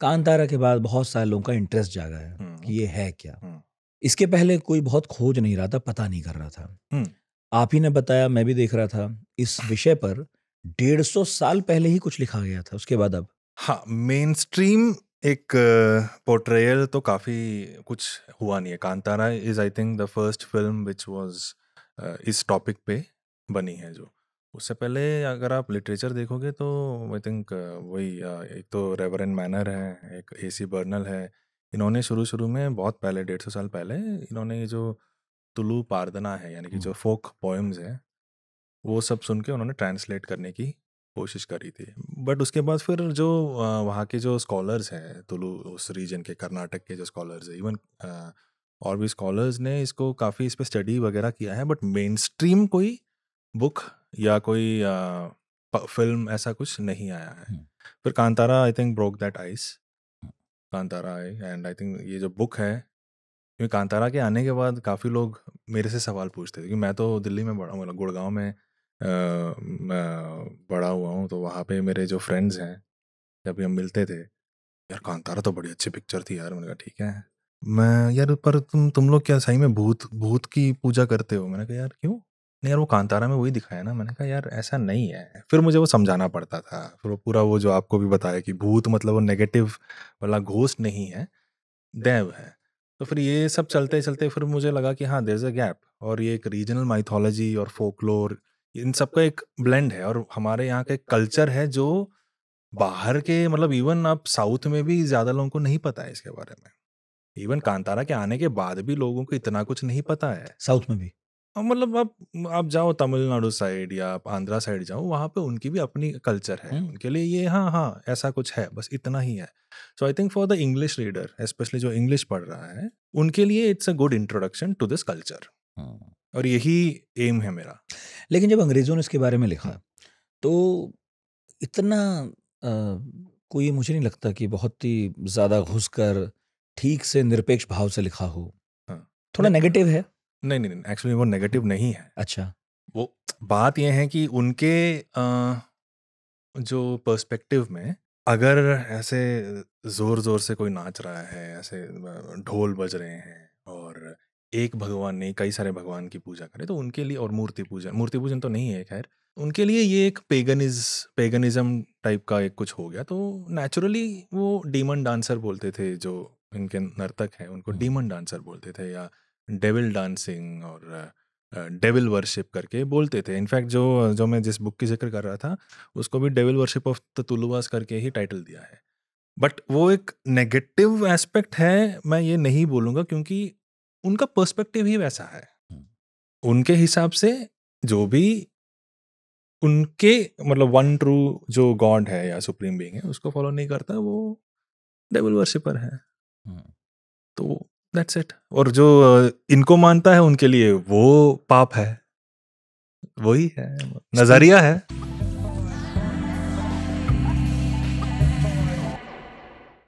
कांतारा के बाद बहुत सारे लोगों का इंटरेस्ट जागा है कि ये है क्या इसके पहले कोई बहुत खोज नहीं रहा था पता नहीं कर रहा था आप ही ने बताया मैं भी देख रहा था इस विषय पर डेढ़ सौ साल पहले ही कुछ लिखा गया था उसके बाद अब हाँ मेन स्ट्रीम एक पोर्ट्रेयल तो काफ़ी कुछ हुआ नहीं है Kantara is I think the first film which was इस टॉपिक पे बनी है जो उससे पहले अगर आप लिटरेचर देखोगे तो आई थिंक वही एक तो रेवरेंड मैनर है, एक ए सी बर्नल है। इन्होंने शुरू-शुरू में बहुत पहले डेढ़ सौ साल पहले इन्होंने ये जो तुलु पारदना है यानी कि जो फ़ोक पोएम्स हैं, वो सब सुन के उन्होंने ट्रांसलेट करने की कोशिश करी थी। बट उसके बाद फिर जो वहाँ के जो स्कॉलर्स हैं तुलु उस रीजन के कर्नाटक के जो स्कॉलर्स हैं इवन और भी स्कॉलर्स ने इसको काफ़ी इस पर स्टडी वगैरह किया है बट मेन स्ट्रीम कोई बुक या कोई फिल्म ऐसा कुछ नहीं आया है फिर Kantara I think broke that ice Kantara I and I think ये जो बुक है क्योंकि कांतारा के आने के बाद काफ़ी लोग मेरे से सवाल पूछते थे क्योंकि मैं तो दिल्ली में बड़ा मतलब गुड़गांव में बड़ा हुआ हूँ तो वहाँ पे मेरे जो फ्रेंड्स हैं जब भी हम मिलते थे यार कांतारा तो बड़ी अच्छी पिक्चर थी यार मैंने कहा ठीक है मैं यार पर तुम तुम लोग क्या सही में भूत भूत की पूजा करते हो मैंने कहा यार क्यों नहीं यार वो कांतारा में वही दिखाया ना मैंने कहा यार ऐसा नहीं है फिर मुझे वो समझाना पड़ता था फिर वो पूरा वो जो आपको भी बताया कि भूत मतलब वो नेगेटिव वाला घोष नहीं है देव है तो फिर ये सब चलते चलते फिर मुझे लगा कि हाँ देर इज़ अ गैप और ये एक रीजनल माइथोलॉजी और फोकलोर इन सब का एक ब्लेंड है और हमारे यहाँ का एक कल्चर है जो बाहर के मतलब इवन आप साउथ में भी ज़्यादा लोगों को नहीं पता है इसके बारे में इवन कांतारा के आने के बाद भी लोगों को इतना कुछ नहीं पता है साउथ में भी हाँ, मतलब आप आप जाओ तमिलनाडु साइड या आप आंध्रा साइड जाओ वहाँ पे उनकी भी अपनी कल्चर है हम्म। उनके लिए ये हाँ हाँ ऐसा कुछ है बस इतना ही है so I think for the English reader specially जो इंग्लिश पढ़ रहा है उनके लिए it's a good introduction to this culture और यही एम है मेरा लेकिन जब अंग्रेज़ों ने इसके बारे में लिखा तो इतना आ, कोई मुझे नहीं लगता कि बहुत ही ज़्यादा घुस कर ठीक से निरपेक्ष भाव से लिखा हो हाँ। थोड़ा नेगेटिव है नहीं नहीं नहीं एक्चुअली वो नेगेटिव नहीं है अच्छा वो बात यह है कि उनके आ, जो पर्सपेक्टिव में अगर ऐसे ज़ोर ज़ोर से कोई नाच रहा है ऐसे ढोल बज रहे हैं और एक भगवान नहीं कई सारे भगवान की पूजा करे तो उनके लिए और मूर्ति पूजन मूर्ति पूजन तो नहीं है खैर उनके लिए ये एक पेगनिज पेगनिज्म टाइप का एक कुछ हो गया तो नेचुरली वो डीमन डांसर बोलते थे जो इनके नर्तक हैं उनको डीमन हम्म। डांसर बोलते थे या डेविल डांसिंग और डेविल वर्शिप करके बोलते थे इनफैक्ट जो जो मैं जिस बुक की जिक्र कर रहा था उसको भी devil worship of the Tuluvas करके ही टाइटल दिया है बट वो एक नेगेटिव एस्पेक्ट है मैं ये नहीं बोलूँगा क्योंकि उनका पर्सपेक्टिव ही वैसा है उनके हिसाब से जो भी उनके मतलब वन ट्रू जो गॉड है या सुप्रीम बींग है उसको फॉलो नहीं करता वो डेविल वर्शिपर है तो दैट्स इट और जो इनको मानता है उनके लिए वो पाप है वही है नजरिया है